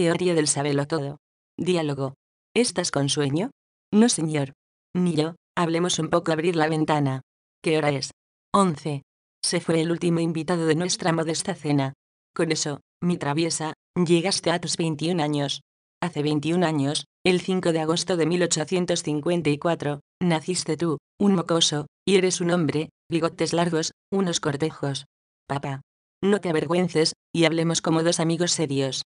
Teoría del todo. Diálogo. ¿Estás con sueño? No, señor. Ni yo, hablemos un poco, abrir la ventana. ¿Qué hora es? Once. Se fue el último invitado de nuestra modesta cena. Con eso, mi traviesa, llegaste a tus 21 años. Hace 21 años, el 5 de agosto de 1854, naciste tú, un mocoso, y eres un hombre, bigotes largos, unos cortejos. Papá. No te avergüences, y hablemos como dos amigos serios.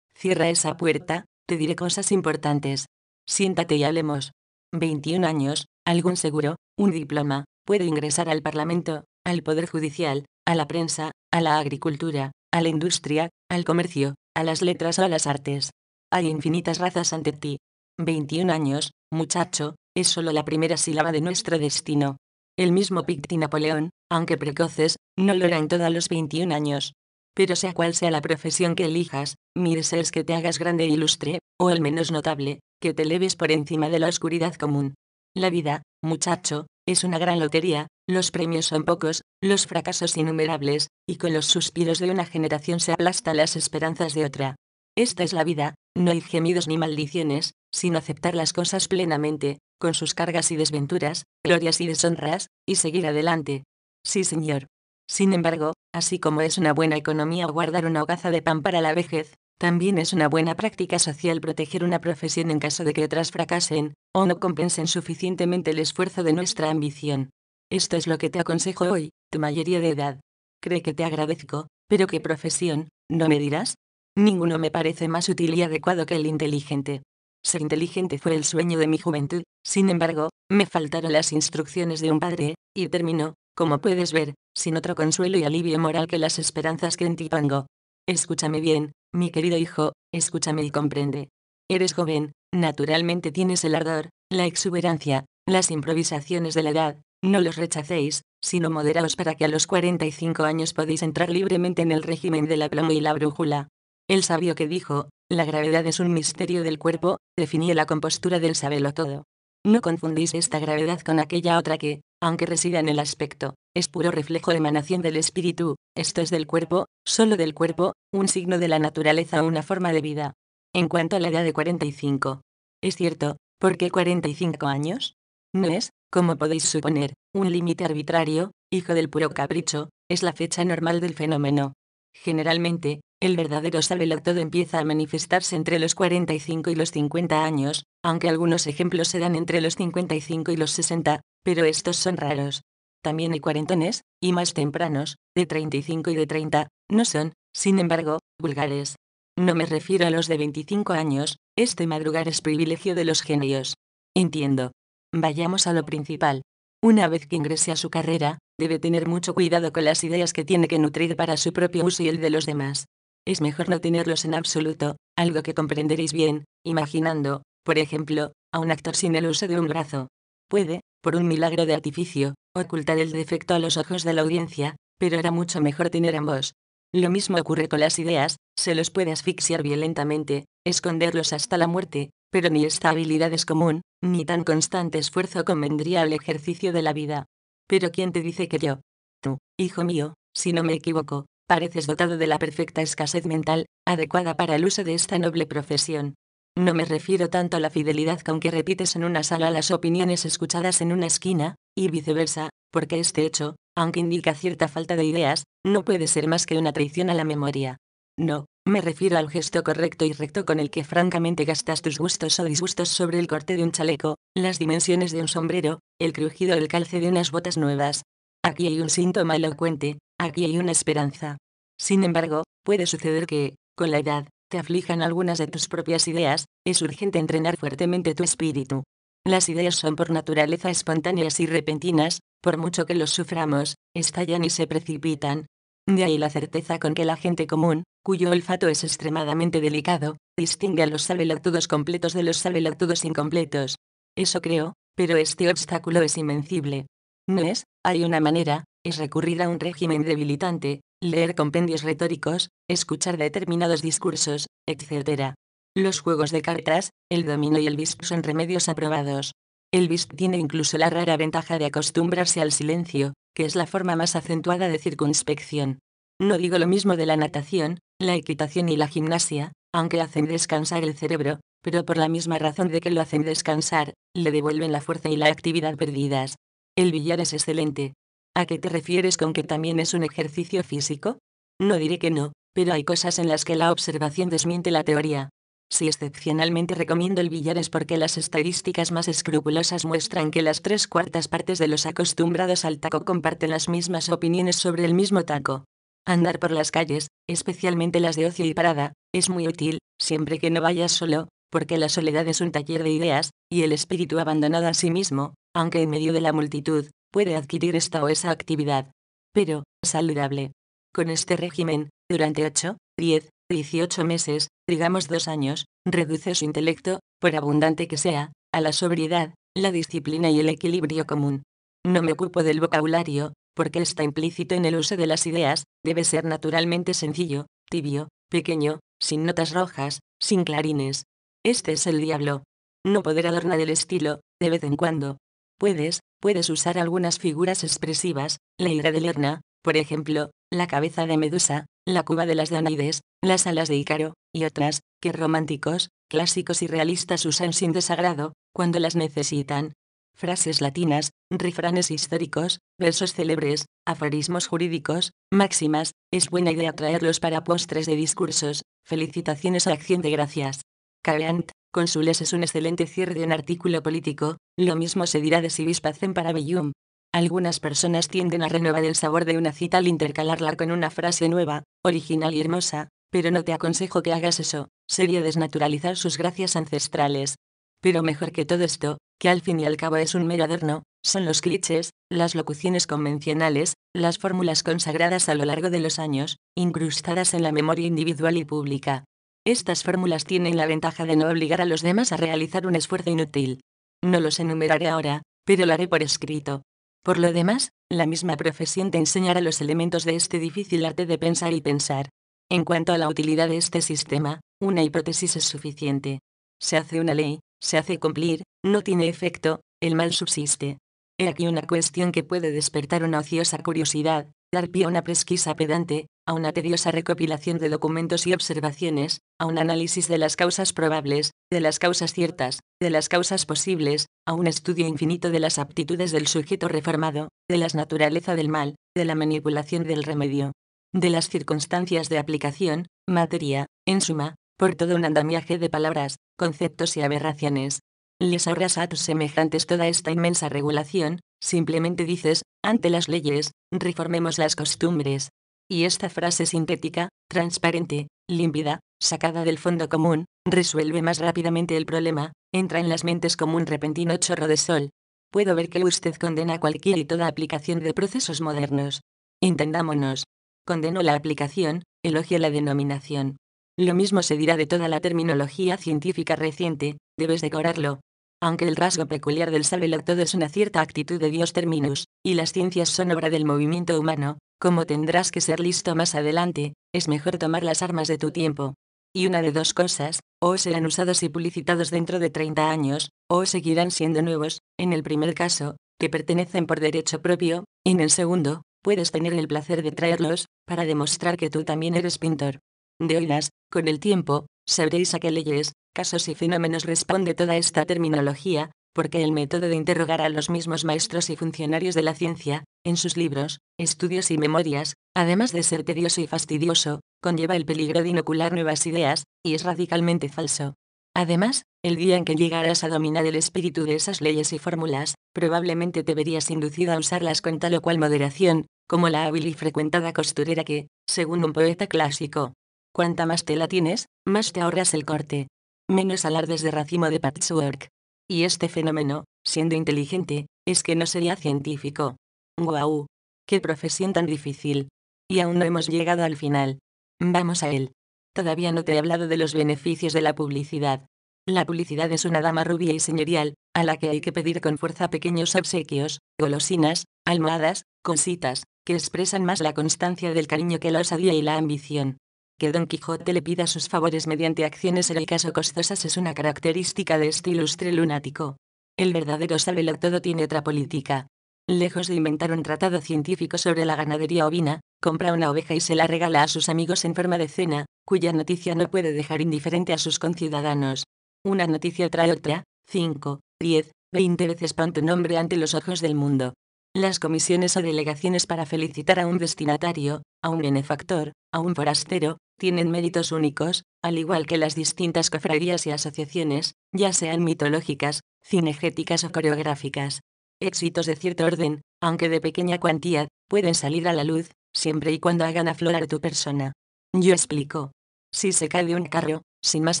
Cierra esa puerta, te diré cosas importantes. Siéntate y hablemos. 21 años, algún seguro, un diploma, puede ingresar al Parlamento, al Poder Judicial, a la prensa, a la agricultura, a la industria, al comercio, a las letras o a las artes. Hay infinitas razas ante ti. 21 años, muchacho, es solo la primera sílaba de nuestro destino. El mismo y Napoleón, aunque precoces, no lo eran todos los 21 años, pero sea cual sea la profesión que elijas, mires es que te hagas grande e ilustre, o al menos notable, que te leves por encima de la oscuridad común. La vida, muchacho, es una gran lotería, los premios son pocos, los fracasos innumerables, y con los suspiros de una generación se aplastan las esperanzas de otra. Esta es la vida, no hay gemidos ni maldiciones, sino aceptar las cosas plenamente, con sus cargas y desventuras, glorias y deshonras, y seguir adelante. Sí, señor. Sin embargo, así como es una buena economía guardar una hogaza de pan para la vejez, también es una buena práctica social proteger una profesión en caso de que otras fracasen, o no compensen suficientemente el esfuerzo de nuestra ambición. Esto es lo que te aconsejo hoy, tu mayoría de edad. Cree que te agradezco, pero qué profesión, ¿no me dirás? Ninguno me parece más útil y adecuado que el inteligente. Ser inteligente fue el sueño de mi juventud, sin embargo, me faltaron las instrucciones de un padre, y terminó, como puedes ver, sin otro consuelo y alivio moral que las esperanzas que en ti pongo. Escúchame bien, mi querido hijo, escúchame y comprende. Eres joven, naturalmente tienes el ardor, la exuberancia, las improvisaciones de la edad, no los rechacéis, sino moderaos para que a los 45 años podéis entrar libremente en el régimen de la plomo y la brújula. El sabio que dijo, la gravedad es un misterio del cuerpo, definía la compostura del sabelo todo. No confundís esta gravedad con aquella otra que, aunque resida en el aspecto, es puro reflejo emanación del espíritu, esto es del cuerpo, solo del cuerpo, un signo de la naturaleza o una forma de vida. En cuanto a la edad de 45. Es cierto, ¿por qué 45 años? No es, como podéis suponer, un límite arbitrario, hijo del puro capricho, es la fecha normal del fenómeno. Generalmente, el verdadero sábelo todo empieza a manifestarse entre los 45 y los 50 años, aunque algunos ejemplos se dan entre los 55 y los 60, pero estos son raros también hay cuarentones, y más tempranos, de 35 y de 30, no son, sin embargo, vulgares. No me refiero a los de 25 años, este madrugar es privilegio de los genios. Entiendo. Vayamos a lo principal. Una vez que ingrese a su carrera, debe tener mucho cuidado con las ideas que tiene que nutrir para su propio uso y el de los demás. Es mejor no tenerlos en absoluto, algo que comprenderéis bien, imaginando, por ejemplo, a un actor sin el uso de un brazo. Puede, por un milagro de artificio, ocultar el defecto a los ojos de la audiencia, pero era mucho mejor tener ambos. Lo mismo ocurre con las ideas, se los puede asfixiar violentamente, esconderlos hasta la muerte, pero ni esta habilidad es común, ni tan constante esfuerzo convendría al ejercicio de la vida. Pero ¿quién te dice que yo? Tú, hijo mío, si no me equivoco, pareces dotado de la perfecta escasez mental, adecuada para el uso de esta noble profesión. No me refiero tanto a la fidelidad con que repites en una sala las opiniones escuchadas en una esquina, y viceversa, porque este hecho, aunque indica cierta falta de ideas, no puede ser más que una traición a la memoria. No, me refiero al gesto correcto y recto con el que francamente gastas tus gustos o disgustos sobre el corte de un chaleco, las dimensiones de un sombrero, el crujido del calce de unas botas nuevas. Aquí hay un síntoma elocuente, aquí hay una esperanza. Sin embargo, puede suceder que, con la edad, te aflijan algunas de tus propias ideas, es urgente entrenar fuertemente tu espíritu. Las ideas son por naturaleza espontáneas y repentinas, por mucho que los suframos, estallan y se precipitan. De ahí la certeza con que la gente común, cuyo olfato es extremadamente delicado, distingue a los sabelactudos completos de los sabelactudos incompletos. Eso creo, pero este obstáculo es invencible. No es, hay una manera, es recurrir a un régimen debilitante, leer compendios retóricos, escuchar determinados discursos, etc. Los juegos de cartas, el domino y el bisp son remedios aprobados. El bisp tiene incluso la rara ventaja de acostumbrarse al silencio, que es la forma más acentuada de circunspección. No digo lo mismo de la natación, la equitación y la gimnasia, aunque hacen descansar el cerebro, pero por la misma razón de que lo hacen descansar, le devuelven la fuerza y la actividad perdidas. El billar es excelente. ¿A qué te refieres con que también es un ejercicio físico? No diré que no, pero hay cosas en las que la observación desmiente la teoría. Si excepcionalmente recomiendo el billar es porque las estadísticas más escrupulosas muestran que las tres cuartas partes de los acostumbrados al taco comparten las mismas opiniones sobre el mismo taco. Andar por las calles, especialmente las de ocio y parada, es muy útil, siempre que no vayas solo, porque la soledad es un taller de ideas, y el espíritu abandonado a sí mismo, aunque en medio de la multitud, puede adquirir esta o esa actividad. Pero, saludable. Con este régimen, durante 8, 10, 18 meses, digamos dos años, reduce su intelecto, por abundante que sea, a la sobriedad, la disciplina y el equilibrio común. No me ocupo del vocabulario, porque está implícito en el uso de las ideas, debe ser naturalmente sencillo, tibio, pequeño, sin notas rojas, sin clarines, este es el diablo. No poder adornar el estilo, de vez en cuando. Puedes, puedes usar algunas figuras expresivas, la ira de Lerna, por ejemplo, la cabeza de Medusa, la cuba de las Danaides, las alas de Ícaro, y otras, que románticos, clásicos y realistas usan sin desagrado, cuando las necesitan. Frases latinas, refranes históricos, versos célebres, aforismos jurídicos, máximas, es buena idea traerlos para postres de discursos, felicitaciones o acción de gracias su consules es un excelente cierre de un artículo político, lo mismo se dirá de Sibispacen para Bellum. Algunas personas tienden a renovar el sabor de una cita al intercalarla con una frase nueva, original y hermosa, pero no te aconsejo que hagas eso, sería desnaturalizar sus gracias ancestrales. Pero mejor que todo esto, que al fin y al cabo es un mero adorno, son los clichés, las locuciones convencionales, las fórmulas consagradas a lo largo de los años, incrustadas en la memoria individual y pública. Estas fórmulas tienen la ventaja de no obligar a los demás a realizar un esfuerzo inútil. No los enumeraré ahora, pero lo haré por escrito. Por lo demás, la misma profesión te enseñará los elementos de este difícil arte de pensar y pensar. En cuanto a la utilidad de este sistema, una hipótesis es suficiente. Se hace una ley, se hace cumplir, no tiene efecto, el mal subsiste. He aquí una cuestión que puede despertar una ociosa curiosidad, dar pie a una pesquisa pedante, a una tediosa recopilación de documentos y observaciones, a un análisis de las causas probables, de las causas ciertas, de las causas posibles, a un estudio infinito de las aptitudes del sujeto reformado, de la naturaleza del mal, de la manipulación del remedio, de las circunstancias de aplicación, materia, en suma, por todo un andamiaje de palabras, conceptos y aberraciones. Les ahorras a tus semejantes toda esta inmensa regulación, Simplemente dices, ante las leyes, reformemos las costumbres. Y esta frase sintética, transparente, límpida, sacada del fondo común, resuelve más rápidamente el problema, entra en las mentes como un repentino chorro de sol. Puedo ver que usted condena cualquier y toda aplicación de procesos modernos. Entendámonos. Condeno la aplicación, elogia la denominación. Lo mismo se dirá de toda la terminología científica reciente, debes decorarlo, aunque el rasgo peculiar del todo es una cierta actitud de Dios terminus, y las ciencias son obra del movimiento humano, como tendrás que ser listo más adelante, es mejor tomar las armas de tu tiempo. Y una de dos cosas, o serán usados y publicitados dentro de 30 años, o seguirán siendo nuevos, en el primer caso, que pertenecen por derecho propio, y en el segundo, puedes tener el placer de traerlos, para demostrar que tú también eres pintor de oídas, con el tiempo, sabréis a qué leyes, casos y fenómenos responde toda esta terminología, porque el método de interrogar a los mismos maestros y funcionarios de la ciencia, en sus libros, estudios y memorias, además de ser tedioso y fastidioso, conlleva el peligro de inocular nuevas ideas, y es radicalmente falso. Además, el día en que llegaras a dominar el espíritu de esas leyes y fórmulas, probablemente te verías inducido a usarlas con tal o cual moderación, como la hábil y frecuentada costurera que, según un poeta clásico, Cuanta más tela tienes, más te ahorras el corte. Menos alardes de racimo de patchwork. Y este fenómeno, siendo inteligente, es que no sería científico. ¡Guau! ¡Qué profesión tan difícil! Y aún no hemos llegado al final. Vamos a él. Todavía no te he hablado de los beneficios de la publicidad. La publicidad es una dama rubia y señorial, a la que hay que pedir con fuerza pequeños obsequios, golosinas, almohadas, cositas, que expresan más la constancia del cariño que la osadía y la ambición. Que Don Quijote le pida sus favores mediante acciones heroicas o costosas es una característica de este ilustre lunático. El verdadero sabelo todo tiene otra política. Lejos de inventar un tratado científico sobre la ganadería ovina, compra una oveja y se la regala a sus amigos en forma de cena, cuya noticia no puede dejar indiferente a sus conciudadanos. Una noticia trae otra, 5, 10, 20 veces pan nombre ante los ojos del mundo. Las comisiones o delegaciones para felicitar a un destinatario, a un benefactor, a un forastero, tienen méritos únicos, al igual que las distintas cofradías y asociaciones, ya sean mitológicas, cinegéticas o coreográficas. Éxitos de cierto orden, aunque de pequeña cuantía, pueden salir a la luz, siempre y cuando hagan aflorar tu persona. Yo explico. Si se cae de un carro, sin más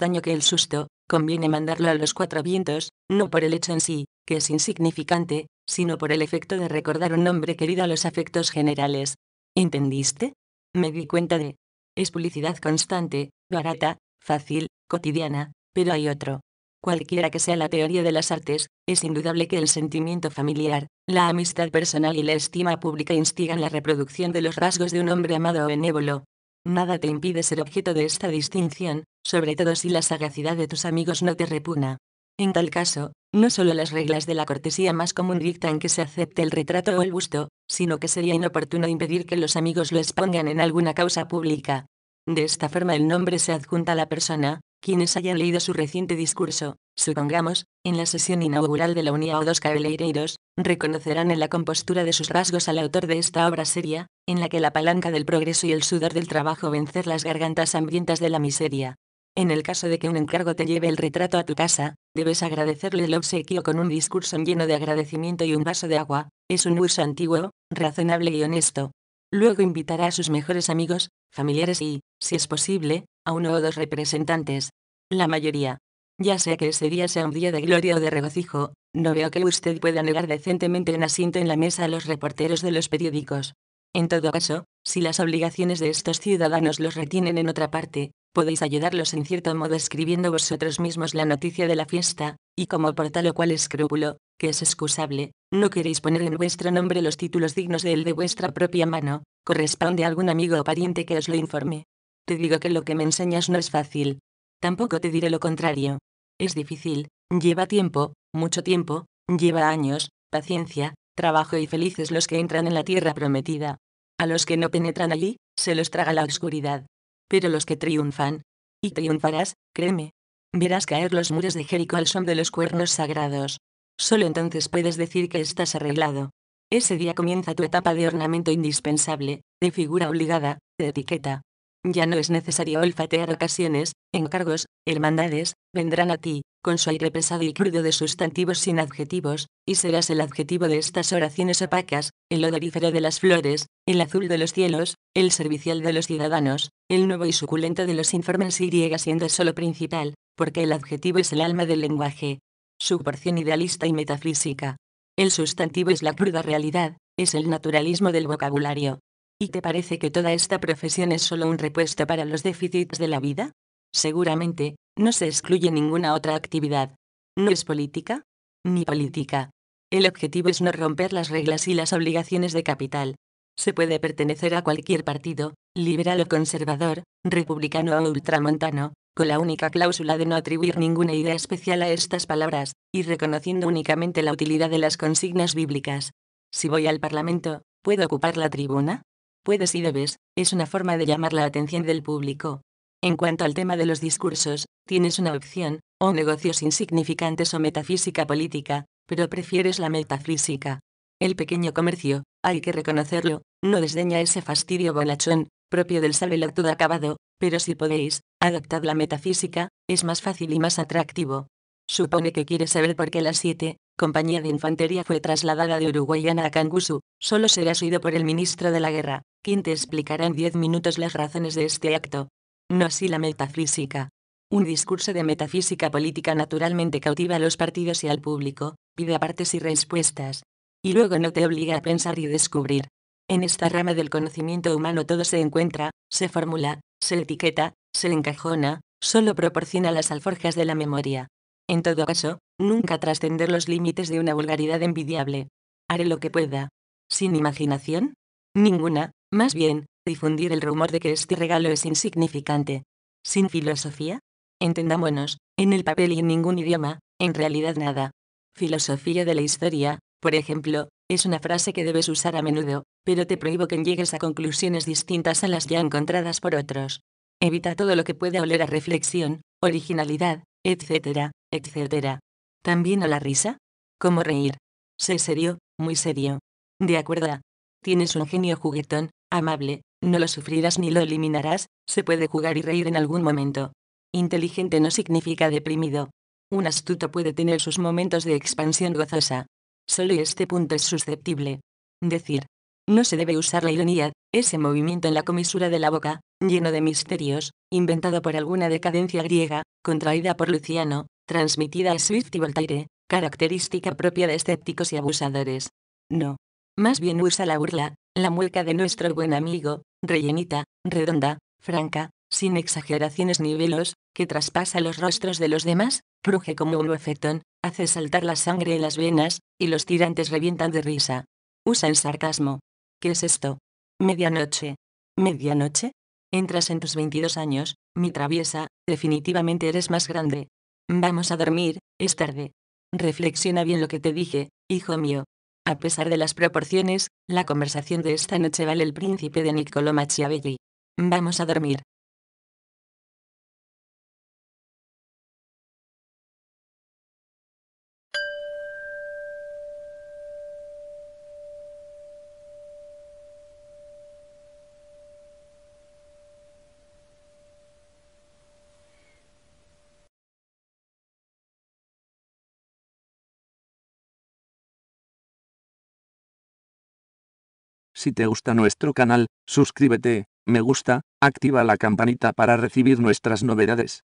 daño que el susto, conviene mandarlo a los cuatro vientos, no por el hecho en sí, que es insignificante, sino por el efecto de recordar un nombre querido a los afectos generales. ¿Entendiste? Me di cuenta de es publicidad constante, barata, fácil, cotidiana, pero hay otro. Cualquiera que sea la teoría de las artes, es indudable que el sentimiento familiar, la amistad personal y la estima pública instigan la reproducción de los rasgos de un hombre amado o benévolo. Nada te impide ser objeto de esta distinción, sobre todo si la sagacidad de tus amigos no te repugna. En tal caso, no solo las reglas de la cortesía más común dictan que se acepte el retrato o el busto, sino que sería inoportuno impedir que los amigos lo expongan en alguna causa pública. De esta forma el nombre se adjunta a la persona, quienes hayan leído su reciente discurso, supongamos, en la sesión inaugural de la Unía o dos Cabeleireiros, reconocerán en la compostura de sus rasgos al autor de esta obra seria, en la que la palanca del progreso y el sudor del trabajo vencer las gargantas hambrientas de la miseria. En el caso de que un encargo te lleve el retrato a tu casa, debes agradecerle el obsequio con un discurso lleno de agradecimiento y un vaso de agua, es un uso antiguo, razonable y honesto. Luego invitará a sus mejores amigos, familiares y, si es posible, a uno o dos representantes. La mayoría. Ya sea que ese día sea un día de gloria o de regocijo, no veo que usted pueda negar decentemente un asiento en la mesa a los reporteros de los periódicos. En todo caso, si las obligaciones de estos ciudadanos los retienen en otra parte, podéis ayudarlos en cierto modo escribiendo vosotros mismos la noticia de la fiesta, y como por tal o cual escrúpulo, que es excusable, no queréis poner en vuestro nombre los títulos dignos de él de vuestra propia mano, corresponde a algún amigo o pariente que os lo informe. Te digo que lo que me enseñas no es fácil. Tampoco te diré lo contrario. Es difícil, lleva tiempo, mucho tiempo, lleva años, paciencia, trabajo y felices los que entran en la tierra prometida. A los que no penetran allí, se los traga la oscuridad pero los que triunfan, y triunfarás, créeme, verás caer los muros de Jericó al son de los cuernos sagrados. Solo entonces puedes decir que estás arreglado. Ese día comienza tu etapa de ornamento indispensable, de figura obligada, de etiqueta. Ya no es necesario olfatear ocasiones, encargos, hermandades, vendrán a ti, con su aire pesado y crudo de sustantivos sin adjetivos, y serás el adjetivo de estas oraciones opacas, el odorífero de las flores, el azul de los cielos, el servicial de los ciudadanos, el nuevo y suculento de los informes y siendo solo principal, porque el adjetivo es el alma del lenguaje. Su porción idealista y metafísica. El sustantivo es la cruda realidad, es el naturalismo del vocabulario. ¿Y te parece que toda esta profesión es solo un repuesto para los déficits de la vida? Seguramente, no se excluye ninguna otra actividad. No es política, ni política. El objetivo es no romper las reglas y las obligaciones de capital. Se puede pertenecer a cualquier partido, liberal o conservador, republicano o ultramontano, con la única cláusula de no atribuir ninguna idea especial a estas palabras, y reconociendo únicamente la utilidad de las consignas bíblicas. Si voy al Parlamento, ¿puedo ocupar la tribuna? Puedes y debes, es una forma de llamar la atención del público, en cuanto al tema de los discursos, tienes una opción, o negocios insignificantes o metafísica política, pero prefieres la metafísica. El pequeño comercio, hay que reconocerlo, no desdeña ese fastidio bolachón, propio del sábelo todo acabado, pero si podéis, adoptad la metafísica, es más fácil y más atractivo. Supone que quieres saber por qué la 7, compañía de infantería fue trasladada de Uruguayana a Cangusu, solo serás oído por el ministro de la guerra, quien te explicará en 10 minutos las razones de este acto. No así la metafísica. Un discurso de metafísica política naturalmente cautiva a los partidos y al público, pide apartes y respuestas. Y luego no te obliga a pensar y descubrir. En esta rama del conocimiento humano todo se encuentra, se formula, se etiqueta, se encajona, solo proporciona las alforjas de la memoria. En todo caso, nunca trascender los límites de una vulgaridad envidiable. Haré lo que pueda. ¿Sin imaginación? Ninguna, más bien, difundir el rumor de que este regalo es insignificante. Sin filosofía? Entendámonos, en el papel y en ningún idioma, en realidad nada. Filosofía de la historia, por ejemplo, es una frase que debes usar a menudo, pero te prohíbo que llegues a conclusiones distintas a las ya encontradas por otros. Evita todo lo que pueda oler a reflexión, originalidad, etcétera, etcétera. ¿También a la risa? ¿Cómo reír? Sé serio, muy serio. De acuerdo. Tienes un genio juguetón, Amable, no lo sufrirás ni lo eliminarás, se puede jugar y reír en algún momento. Inteligente no significa deprimido. Un astuto puede tener sus momentos de expansión gozosa. Solo este punto es susceptible. Decir. No se debe usar la ironía, ese movimiento en la comisura de la boca, lleno de misterios, inventado por alguna decadencia griega, contraída por Luciano, transmitida a Swift y Voltaire, característica propia de escépticos y abusadores. No. Más bien usa la burla, la mueca de nuestro buen amigo, rellenita, redonda, franca, sin exageraciones ni velos, que traspasa los rostros de los demás, cruje como un bofetón, hace saltar la sangre en las venas, y los tirantes revientan de risa. Usa el sarcasmo. ¿Qué es esto? Medianoche. ¿Medianoche? Entras en tus 22 años, mi traviesa, definitivamente eres más grande. Vamos a dormir, es tarde. Reflexiona bien lo que te dije, hijo mío, a pesar de las proporciones, la conversación de esta noche vale el príncipe de Niccolò Machiavelli. Vamos a dormir. Si te gusta nuestro canal, suscríbete, me gusta, activa la campanita para recibir nuestras novedades.